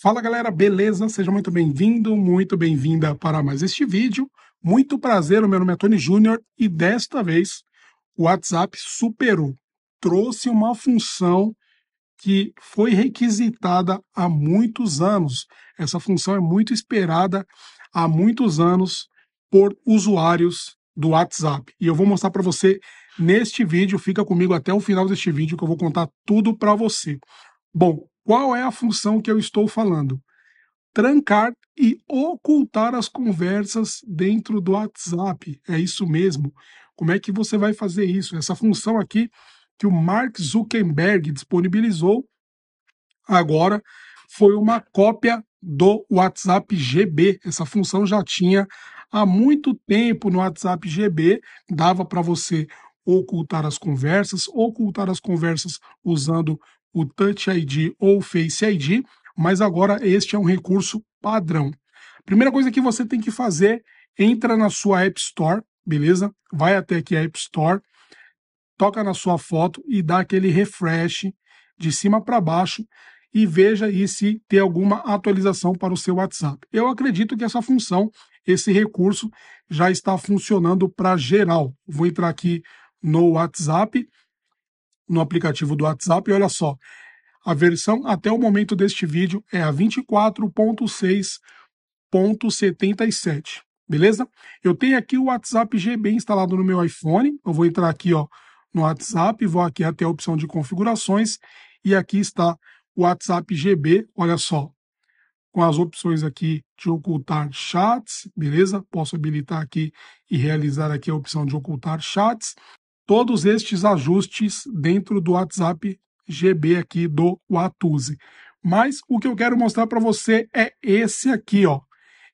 Fala galera, beleza? Seja muito bem-vindo, muito bem-vinda para mais este vídeo. Muito prazer, meu nome é Tony Júnior e desta vez o WhatsApp superou, trouxe uma função que foi requisitada há muitos anos. Essa função é muito esperada há muitos anos por usuários do WhatsApp. E eu vou mostrar para você neste vídeo, fica comigo até o final deste vídeo que eu vou contar tudo para você. Bom, qual é a função que eu estou falando? Trancar e ocultar as conversas dentro do WhatsApp. É isso mesmo. Como é que você vai fazer isso? Essa função aqui que o Mark Zuckerberg disponibilizou agora foi uma cópia do WhatsApp GB. Essa função já tinha há muito tempo no WhatsApp GB, dava para você ocultar as conversas, ocultar as conversas usando o Touch ID ou Face ID, mas agora este é um recurso padrão. Primeira coisa que você tem que fazer, entra na sua App Store, beleza? Vai até aqui a App Store, toca na sua foto e dá aquele refresh de cima para baixo e veja aí se tem alguma atualização para o seu WhatsApp. Eu acredito que essa função, esse recurso já está funcionando para geral. Vou entrar aqui no WhatsApp no aplicativo do WhatsApp e olha só, a versão até o momento deste vídeo é a 24.6.77, beleza? Eu tenho aqui o WhatsApp GB instalado no meu iPhone, eu vou entrar aqui ó, no WhatsApp, vou aqui até a opção de configurações e aqui está o WhatsApp GB, olha só, com as opções aqui de ocultar chats, beleza? Posso habilitar aqui e realizar aqui a opção de ocultar chats todos estes ajustes dentro do WhatsApp GB aqui do Watusi. Mas o que eu quero mostrar para você é esse aqui, ó.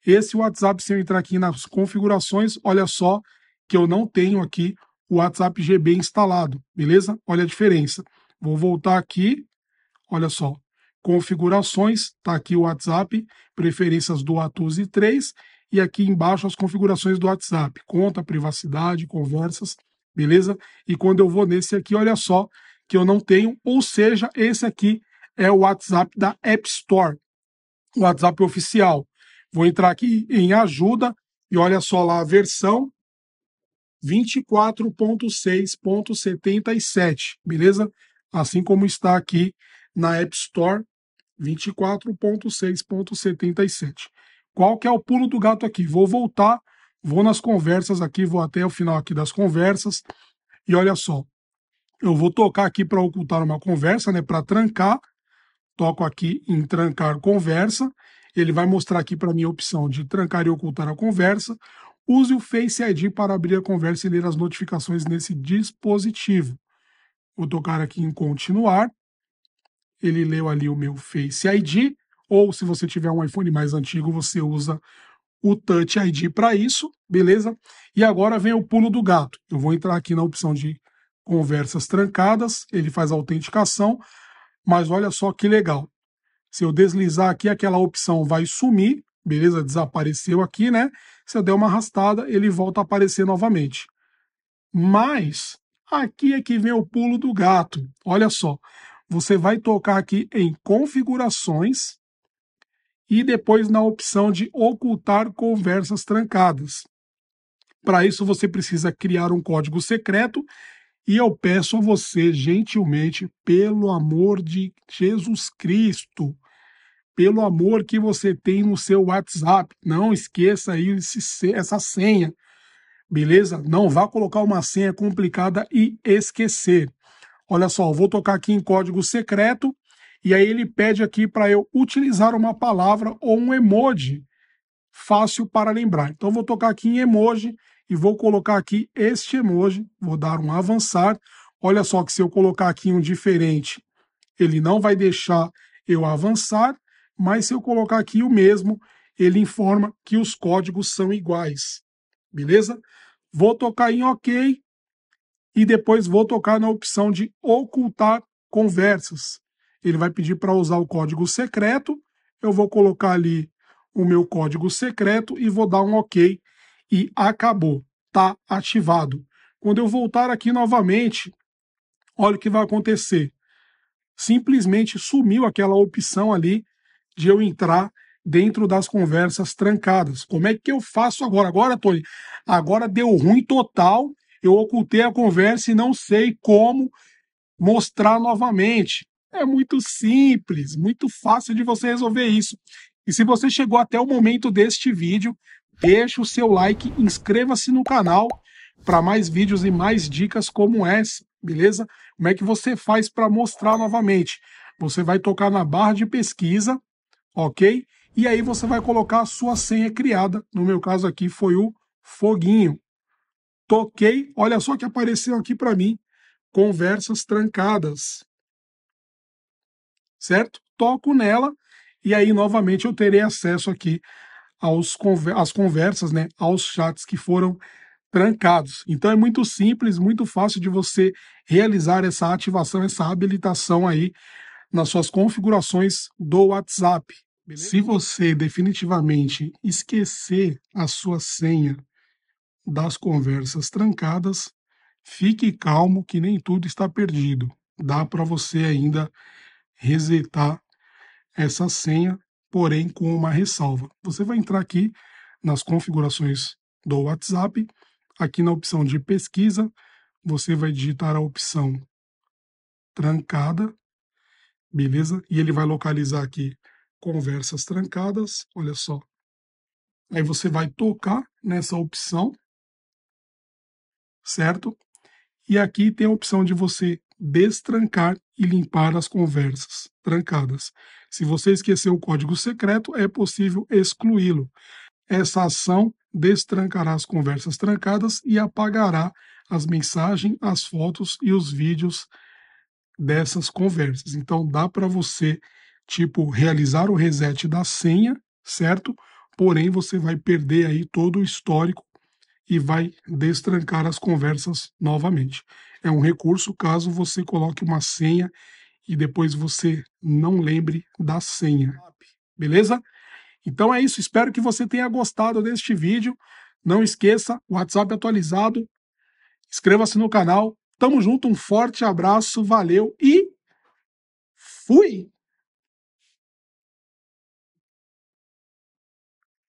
Esse WhatsApp, se eu entrar aqui nas configurações, olha só que eu não tenho aqui o WhatsApp GB instalado, beleza? Olha a diferença. Vou voltar aqui, olha só, configurações, tá aqui o WhatsApp, preferências do Watusi 3 e aqui embaixo as configurações do WhatsApp, conta, privacidade, conversas beleza? E quando eu vou nesse aqui, olha só, que eu não tenho, ou seja, esse aqui é o WhatsApp da App Store, o WhatsApp oficial. Vou entrar aqui em ajuda e olha só lá a versão 24.6.77, beleza? Assim como está aqui na App Store 24.6.77. Qual que é o pulo do gato aqui? Vou voltar Vou nas conversas aqui, vou até o final aqui das conversas. E olha só, eu vou tocar aqui para ocultar uma conversa, né, para trancar. Toco aqui em trancar conversa. Ele vai mostrar aqui para mim a opção de trancar e ocultar a conversa. Use o Face ID para abrir a conversa e ler as notificações nesse dispositivo. Vou tocar aqui em continuar. Ele leu ali o meu Face ID, ou se você tiver um iPhone mais antigo, você usa o Touch ID para isso, beleza? E agora vem o pulo do gato. Eu vou entrar aqui na opção de conversas trancadas, ele faz a autenticação, mas olha só que legal. Se eu deslizar aqui, aquela opção vai sumir, beleza? Desapareceu aqui, né? Se eu der uma arrastada, ele volta a aparecer novamente. Mas aqui é que vem o pulo do gato. Olha só, você vai tocar aqui em configurações, e depois na opção de ocultar conversas trancadas. Para isso, você precisa criar um código secreto e eu peço a você, gentilmente, pelo amor de Jesus Cristo, pelo amor que você tem no seu WhatsApp, não esqueça aí esse, essa senha, beleza? Não vá colocar uma senha complicada e esquecer. Olha só, vou tocar aqui em código secreto e aí ele pede aqui para eu utilizar uma palavra ou um emoji fácil para lembrar. Então vou tocar aqui em emoji e vou colocar aqui este emoji, vou dar um avançar. Olha só que se eu colocar aqui um diferente, ele não vai deixar eu avançar, mas se eu colocar aqui o mesmo, ele informa que os códigos são iguais. Beleza? Vou tocar em OK e depois vou tocar na opção de ocultar conversas. Ele vai pedir para usar o código secreto. Eu vou colocar ali o meu código secreto e vou dar um OK e acabou. Tá ativado. Quando eu voltar aqui novamente, olha o que vai acontecer. Simplesmente sumiu aquela opção ali de eu entrar dentro das conversas trancadas. Como é que eu faço agora? Agora, Tony, agora deu ruim total. Eu ocultei a conversa e não sei como mostrar novamente. É muito simples, muito fácil de você resolver isso. E se você chegou até o momento deste vídeo, deixe o seu like, inscreva-se no canal para mais vídeos e mais dicas como essa, beleza? Como é que você faz para mostrar novamente? Você vai tocar na barra de pesquisa, ok? E aí você vai colocar a sua senha criada. No meu caso aqui foi o foguinho. Toquei, olha só que apareceu aqui para mim, conversas trancadas certo? Toco nela e aí novamente eu terei acesso aqui aos às conversas, né, aos chats que foram trancados. Então é muito simples, muito fácil de você realizar essa ativação, essa habilitação aí nas suas configurações do WhatsApp. Beleza? Se você definitivamente esquecer a sua senha das conversas trancadas, fique calmo que nem tudo está perdido. Dá para você ainda resetar essa senha, porém com uma ressalva. Você vai entrar aqui nas configurações do WhatsApp, aqui na opção de pesquisa, você vai digitar a opção trancada, beleza? E ele vai localizar aqui conversas trancadas, olha só. Aí você vai tocar nessa opção, certo? E aqui tem a opção de você destrancar e limpar as conversas trancadas. Se você esqueceu o código secreto, é possível excluí-lo. Essa ação destrancará as conversas trancadas e apagará as mensagens, as fotos e os vídeos dessas conversas. Então dá para você tipo realizar o reset da senha, certo? Porém você vai perder aí todo o histórico e vai destrancar as conversas novamente é um recurso caso você coloque uma senha e depois você não lembre da senha. Beleza? Então é isso, espero que você tenha gostado deste vídeo. Não esqueça, WhatsApp atualizado. Inscreva-se no canal. Tamo junto, um forte abraço, valeu e fui!